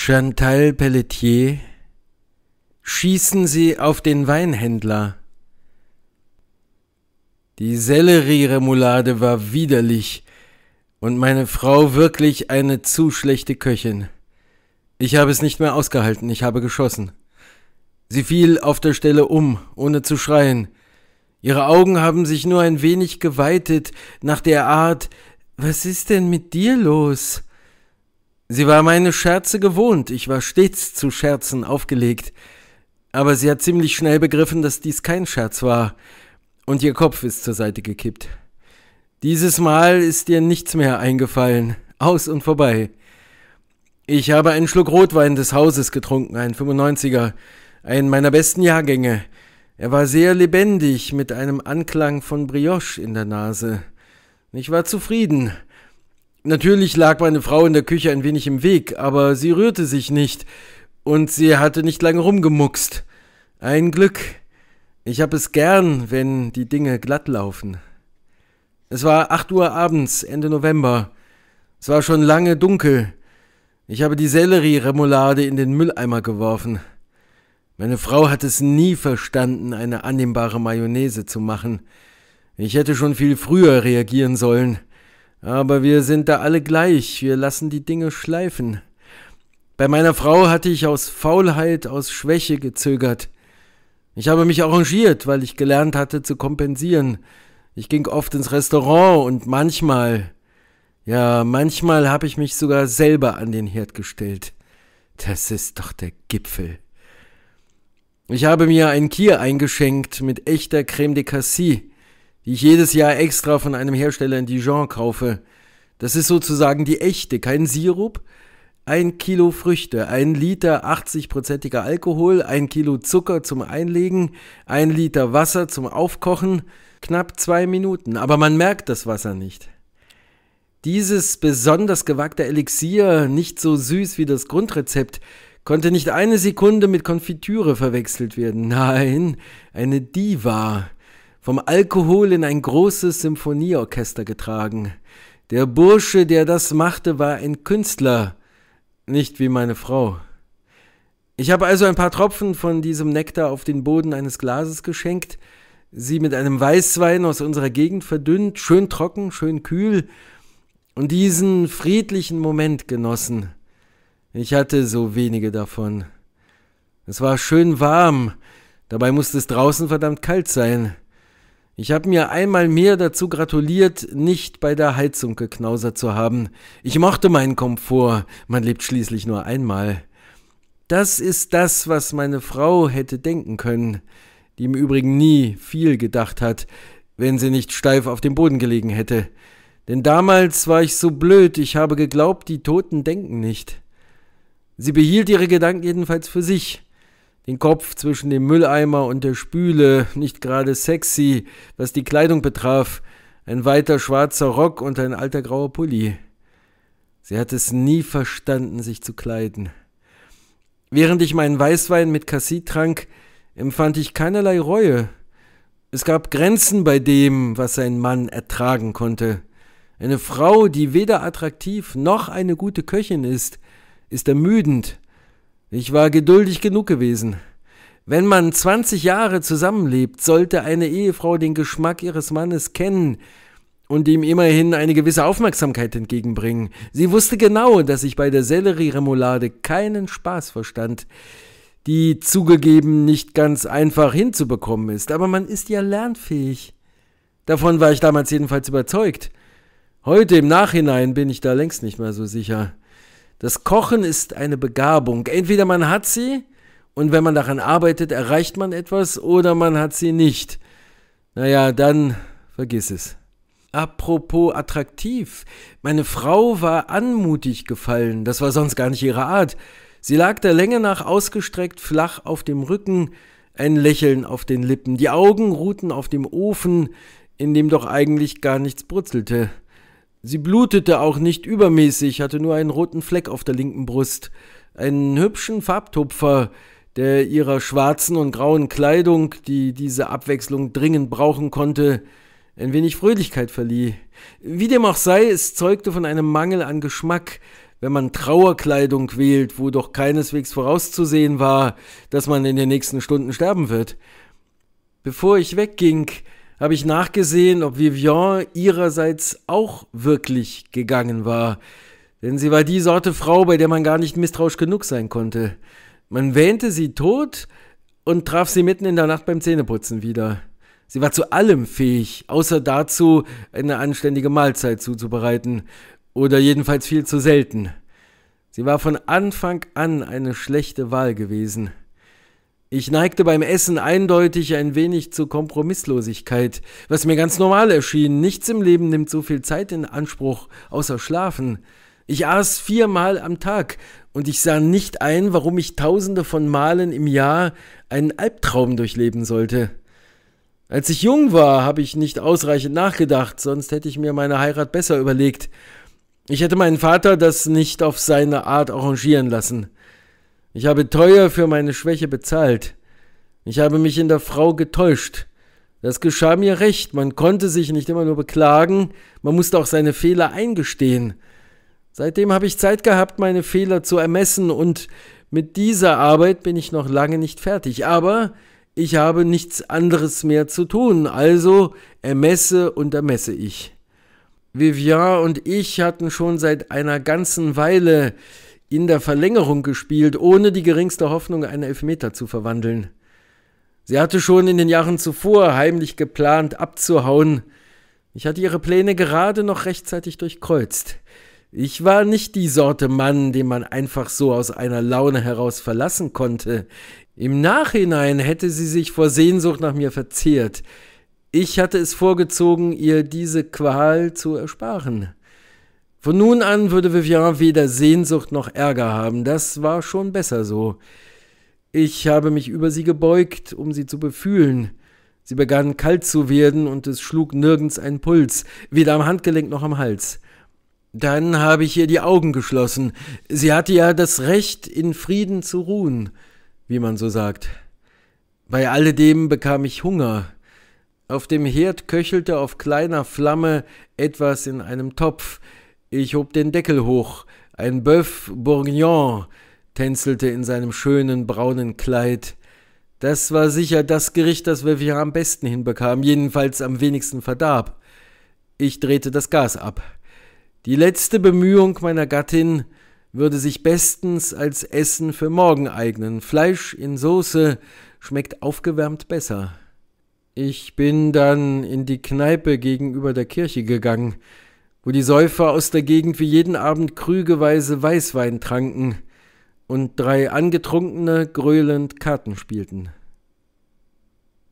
Chantal Pelletier Schießen Sie auf den Weinhändler. Die Sellerieremoulade war widerlich und meine Frau wirklich eine zu schlechte Köchin. Ich habe es nicht mehr ausgehalten, ich habe geschossen. Sie fiel auf der Stelle um, ohne zu schreien. Ihre Augen haben sich nur ein wenig geweitet nach der Art Was ist denn mit dir los? Sie war meine Scherze gewohnt, ich war stets zu Scherzen aufgelegt. Aber sie hat ziemlich schnell begriffen, dass dies kein Scherz war, und ihr Kopf ist zur Seite gekippt. Dieses Mal ist dir nichts mehr eingefallen, aus und vorbei. Ich habe einen Schluck Rotwein des Hauses getrunken, ein 95er, einen meiner besten Jahrgänge. Er war sehr lebendig, mit einem Anklang von Brioche in der Nase. Ich war zufrieden. Natürlich lag meine Frau in der Küche ein wenig im Weg, aber sie rührte sich nicht und sie hatte nicht lange rumgemuckst. Ein Glück. Ich hab es gern, wenn die Dinge glatt laufen. Es war acht Uhr abends, Ende November. Es war schon lange dunkel. Ich habe die Sellerie-Remoulade in den Mülleimer geworfen. Meine Frau hat es nie verstanden, eine annehmbare Mayonnaise zu machen. Ich hätte schon viel früher reagieren sollen. Aber wir sind da alle gleich, wir lassen die Dinge schleifen. Bei meiner Frau hatte ich aus Faulheit, aus Schwäche gezögert. Ich habe mich arrangiert, weil ich gelernt hatte zu kompensieren. Ich ging oft ins Restaurant und manchmal, ja, manchmal habe ich mich sogar selber an den Herd gestellt. Das ist doch der Gipfel. Ich habe mir ein Kier eingeschenkt mit echter Creme de Cassis die ich jedes Jahr extra von einem Hersteller in Dijon kaufe. Das ist sozusagen die echte, kein Sirup. Ein Kilo Früchte, ein Liter 80-prozentiger Alkohol, ein Kilo Zucker zum Einlegen, ein Liter Wasser zum Aufkochen, knapp zwei Minuten. Aber man merkt das Wasser nicht. Dieses besonders gewagte Elixier, nicht so süß wie das Grundrezept, konnte nicht eine Sekunde mit Konfitüre verwechselt werden. Nein, eine Diva vom Alkohol in ein großes Symphonieorchester getragen. Der Bursche, der das machte, war ein Künstler, nicht wie meine Frau. Ich habe also ein paar Tropfen von diesem Nektar auf den Boden eines Glases geschenkt, sie mit einem Weißwein aus unserer Gegend verdünnt, schön trocken, schön kühl, und diesen friedlichen Moment genossen. Ich hatte so wenige davon. Es war schön warm, dabei musste es draußen verdammt kalt sein. Ich habe mir einmal mehr dazu gratuliert, nicht bei der Heizung geknausert zu haben. Ich mochte meinen Komfort, man lebt schließlich nur einmal. Das ist das, was meine Frau hätte denken können, die im Übrigen nie viel gedacht hat, wenn sie nicht steif auf dem Boden gelegen hätte. Denn damals war ich so blöd, ich habe geglaubt, die Toten denken nicht. Sie behielt ihre Gedanken jedenfalls für sich den Kopf zwischen dem Mülleimer und der Spüle, nicht gerade sexy, was die Kleidung betraf, ein weiter schwarzer Rock und ein alter grauer Pulli. Sie hat es nie verstanden, sich zu kleiden. Während ich meinen Weißwein mit Cassis trank, empfand ich keinerlei Reue. Es gab Grenzen bei dem, was ein Mann ertragen konnte. Eine Frau, die weder attraktiv noch eine gute Köchin ist, ist ermüdend, ich war geduldig genug gewesen. Wenn man 20 Jahre zusammenlebt, sollte eine Ehefrau den Geschmack ihres Mannes kennen und ihm immerhin eine gewisse Aufmerksamkeit entgegenbringen. Sie wusste genau, dass ich bei der Sellerie-Remoulade keinen Spaß verstand, die zugegeben nicht ganz einfach hinzubekommen ist, aber man ist ja lernfähig. Davon war ich damals jedenfalls überzeugt. Heute im Nachhinein bin ich da längst nicht mehr so sicher. Das Kochen ist eine Begabung. Entweder man hat sie und wenn man daran arbeitet, erreicht man etwas oder man hat sie nicht. Naja, dann vergiss es. Apropos attraktiv. Meine Frau war anmutig gefallen. Das war sonst gar nicht ihre Art. Sie lag der Länge nach ausgestreckt flach auf dem Rücken, ein Lächeln auf den Lippen. Die Augen ruhten auf dem Ofen, in dem doch eigentlich gar nichts brutzelte. Sie blutete auch nicht übermäßig, hatte nur einen roten Fleck auf der linken Brust, einen hübschen Farbtupfer, der ihrer schwarzen und grauen Kleidung, die diese Abwechslung dringend brauchen konnte, ein wenig Fröhlichkeit verlieh. Wie dem auch sei, es zeugte von einem Mangel an Geschmack, wenn man Trauerkleidung wählt, wo doch keineswegs vorauszusehen war, dass man in den nächsten Stunden sterben wird. Bevor ich wegging, habe ich nachgesehen, ob Vivian ihrerseits auch wirklich gegangen war. Denn sie war die Sorte Frau, bei der man gar nicht misstrauisch genug sein konnte. Man wähnte sie tot und traf sie mitten in der Nacht beim Zähneputzen wieder. Sie war zu allem fähig, außer dazu, eine anständige Mahlzeit zuzubereiten. Oder jedenfalls viel zu selten. Sie war von Anfang an eine schlechte Wahl gewesen. Ich neigte beim Essen eindeutig ein wenig zur Kompromisslosigkeit, was mir ganz normal erschien. Nichts im Leben nimmt so viel Zeit in Anspruch, außer Schlafen. Ich aß viermal am Tag und ich sah nicht ein, warum ich tausende von Malen im Jahr einen Albtraum durchleben sollte. Als ich jung war, habe ich nicht ausreichend nachgedacht, sonst hätte ich mir meine Heirat besser überlegt. Ich hätte meinen Vater das nicht auf seine Art arrangieren lassen. Ich habe teuer für meine Schwäche bezahlt. Ich habe mich in der Frau getäuscht. Das geschah mir recht. Man konnte sich nicht immer nur beklagen, man musste auch seine Fehler eingestehen. Seitdem habe ich Zeit gehabt, meine Fehler zu ermessen und mit dieser Arbeit bin ich noch lange nicht fertig. Aber ich habe nichts anderes mehr zu tun, also ermesse und ermesse ich. Vivian und ich hatten schon seit einer ganzen Weile in der Verlängerung gespielt, ohne die geringste Hoffnung, einen Elfmeter zu verwandeln. Sie hatte schon in den Jahren zuvor heimlich geplant, abzuhauen. Ich hatte ihre Pläne gerade noch rechtzeitig durchkreuzt. Ich war nicht die Sorte Mann, den man einfach so aus einer Laune heraus verlassen konnte. Im Nachhinein hätte sie sich vor Sehnsucht nach mir verzehrt. Ich hatte es vorgezogen, ihr diese Qual zu ersparen. Von nun an würde Vivian weder Sehnsucht noch Ärger haben. Das war schon besser so. Ich habe mich über sie gebeugt, um sie zu befühlen. Sie begann kalt zu werden und es schlug nirgends ein Puls, weder am Handgelenk noch am Hals. Dann habe ich ihr die Augen geschlossen. Sie hatte ja das Recht, in Frieden zu ruhen, wie man so sagt. Bei alledem bekam ich Hunger. Auf dem Herd köchelte auf kleiner Flamme etwas in einem Topf. Ich hob den Deckel hoch. Ein Bœuf Bourguignon tänzelte in seinem schönen braunen Kleid. Das war sicher das Gericht, das wir am besten hinbekamen, jedenfalls am wenigsten verdarb. Ich drehte das Gas ab. Die letzte Bemühung meiner Gattin würde sich bestens als Essen für morgen eignen. Fleisch in Soße schmeckt aufgewärmt besser. Ich bin dann in die Kneipe gegenüber der Kirche gegangen wo die Säufer aus der Gegend wie jeden Abend krügeweise Weißwein tranken und drei Angetrunkene gröhlend Karten spielten.